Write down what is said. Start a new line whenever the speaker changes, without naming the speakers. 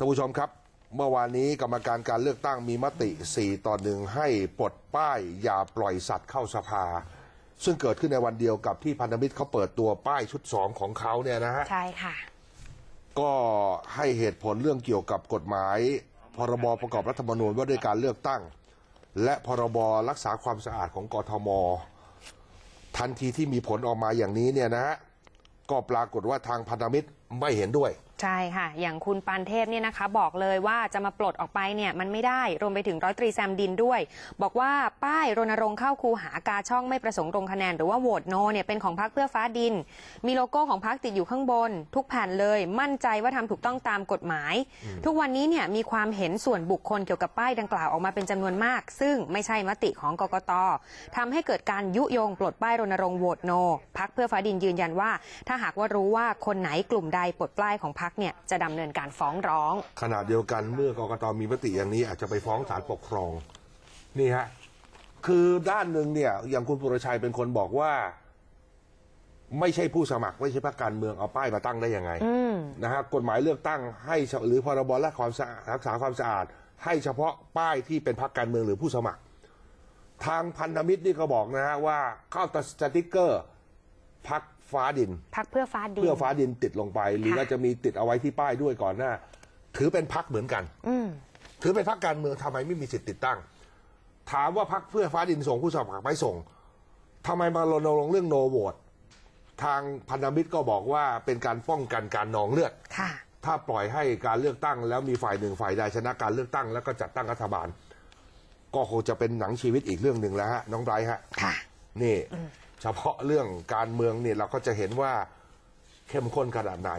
ท่านผู้ชมครับ เมื่อวานนี้กรรมการการเลือกตั้งมีมติ 4 ต่อหนึ่งให้ปลดป้ายอย่าปล่อยสัตว์เข้าสภา ซึ่งเกิดขึ้นในวันเดียวกับที่พันธมิตรเขาเปิดตัวป้ายชุดสองของเขาเนี่ยนะฮะใช่ค่ะก็ให้เหตุผลเรื่องเกี่ยวกับกฎหมาย พรบประกอบรัฐธรรมนูญว่าด้วยการเลือกตั้ง และพรบรักษาความสะอาดของกทม ทันทีที่มีผลออกมาอย่างนี้เนี่ยนะฮะก็ปรากฏว่าทางพันธมิตรไม่เห็นด้วย
ใช่ค่ะ อย่างคุณปานเทพเนี่ยนะคะบอกเลยว่าจะมาปลดออกไปเนี่ยมันไม่ได้ รวมไปถึงร้อยตรีแซมดินด้วย บอกว่าป้ายรณรงค์เข้าคูหากาช่องไม่ประสงค์ลงคะแนนหรือว่าโหวตโนเนี่ยเป็นของพรรคเพื่อฟ้าดิน มีโลโก้ของพรรคติดอยู่ข้างบนทุกแผ่นเลยมั่นใจว่าทำถูกต้องตามกฎหมาย ทุกวันนี้เนี่ยมีความเห็นส่วนบุคคลเกี่ยวกับป้ายดังกล่าวออกมาเป็นจำนวนมาก ซึ่งไม่ใช่มติของกกตทำให้เกิดการยุยงปลดป้ายรณรงค์โหวตโนพรรคเพื่อฟ้าดินยืนยันว่า ถ้าหากว่ารู้ว่าคนไหนกลุ่มใดปลดป้ายของพรรคกเนี่ยจะดำเนินการฟ้อง
ร้องขณะเดียวกันเมื่อกรกตมีมติอย่างนี้ อาจจะไปฟ้องศาลปกครอง นี่ฮะคือด้านหนึ่งเนี่ย อย่างคุณปุรชัยเป็นคนบอกว่า ไม่ใช่ผู้สมัคร ไม่ใช่พรรคการเมืองเอาป้ายมาตั้งได้ยังไงนะฮะกฎหมายเลือกตั้งให้หรือพรบและความะรักษาความสะอาดให้เฉพาะป้ายที่เป็นพรรคการเมืองหรือผู้สมัคร ทางพันธมิตรนี่ก็บอกนะฮะว่าเข้าตัดสติกเกอร์พักฟ้าดินพักเพื่อฟ้าดิน เพื่อฟ้าดินติดลงไป หรือว่าจะมีติดเอาไว้ที่ป้ายด้วยก่อนหน้า ถือเป็นพักเหมือนกันถือเป็นพักการเมืองทำไมไม่มีสิทธิ์ติดตั้ง ถามว่าพักเพื่อฟ้าดินส่งผู้สมัครไม่ส่ง ทำไมมารณรงค์เรื่องโนโหวตทางพันธมิตรก็บอกว่าเป็นการป้องกันการนองเลือดถ้าปล่อยให้การเลือกตั้ง แล้วมีฝ่ายหนึ่งฝ่ายใดชนะการเลือกตั้งแล้วก็จัดตั้งรัฐบาล ก็คงจะเป็นหนังชีวิตอีกเรื่องหนึ่งแล้วฮะน้องไบระคฮะนี่เฉพาะเรื่องการเมืองเนี่ยเราก็จะเห็นว่าเข้มข้นขนาดไหน